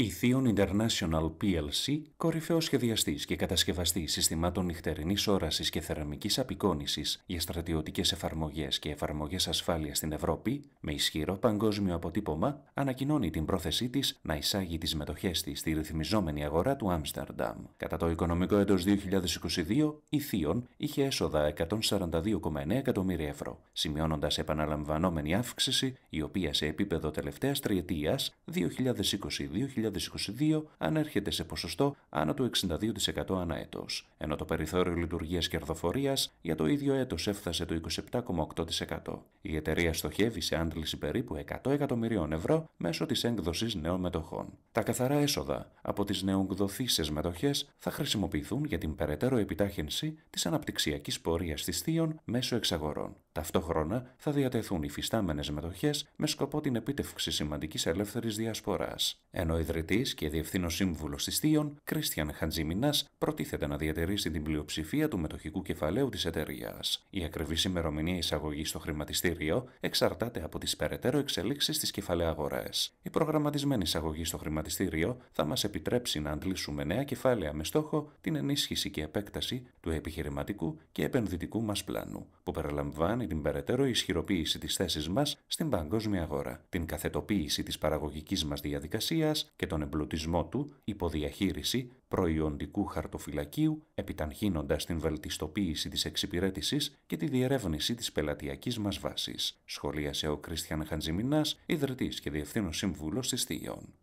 Η Theon International PLC, κορυφαίος σχεδιαστής και κατασκευαστής συστημάτων νυχτερινής όρασης και θεραμικής απεικόνησης για στρατιωτικές εφαρμογές και εφαρμογές ασφάλειας στην Ευρώπη, με ισχυρό παγκόσμιο αποτύπωμα, ανακοινώνει την πρόθεσή της να εισάγει τις μετοχές της στη ρυθμιζόμενη αγορά του Άμστερνταμ. Κατά το οικονομικό έτος 2022, η Theon είχε έσοδα 142,9 εκατομμύρια ευρώ, σημειώνοντας επαναλαμβανόμενη αύξηση, η οποία σε επίπεδο τελευταίας τριετίας 2022-2022. 2022 ανέρχεται σε ποσοστό άνω του 62% ανά έτος, ενώ το περιθώριο λειτουργίας κερδοφορίας για το ίδιο έτος έφτασε το 27,8%. Η εταιρεία στοχεύει σε άντληση περίπου 100 εκατομμυρίων ευρώ μέσω της έκδοσης νέων μετοχών. Τα καθαρά έσοδα από τις νεογκδοθήσει μετοχές θα χρησιμοποιηθούν για την περαιτέρω επιτάχυνση της αναπτυξιακής πορείας της θείων μέσω εξαγορών. Ταυτόχρονα θα διατεθούν οι φυστάμενε μετοχές με σκοπό την επίτευξη σημαντικής ελεύθερης διασποράς. Ενώ ιδρυτής και διευθύνων σύμβουλος της θείων, Κρίστιαν Χατζημινάς, προτίθεται να διατηρήσει την πλειοψηφία του μετοχικού κεφαλαίου της εταιρείας. Η ακριβής ημερομηνία εισαγωγής στο χρηματιστήριο εξαρτάται από τις περαιτέρω εξελίξεις στις κεφαλαία αγορά. Η προγραμματισμένη εισαγωγή στο χρηματιστήριο θα μας επιτρέψει να αντλήσουμε νέα κεφάλαια με στόχο την ενίσχυση και επέκταση του επιχειρηματικού και επενδυτικού μας πλάνου, που περιλαμβάνει την περαιτέρω ισχυροποίηση της θέσης μας στην παγκόσμια αγορά, την καθετοποίηση της παραγωγικής μας διαδικασίας και τον εμπλουτισμό του υποδιαχείριση προϊοντικού χαρτοφυλακίου, επιταχύνοντας την βελτιστοποίηση της εξυπηρέτησης και τη διερεύνηση της πελατειακής μας βάσης σχολίασε ο Κρίστιαν Χαντζημινά, ιδρυτής και διευθύνων σύμβουλο τη Θείων.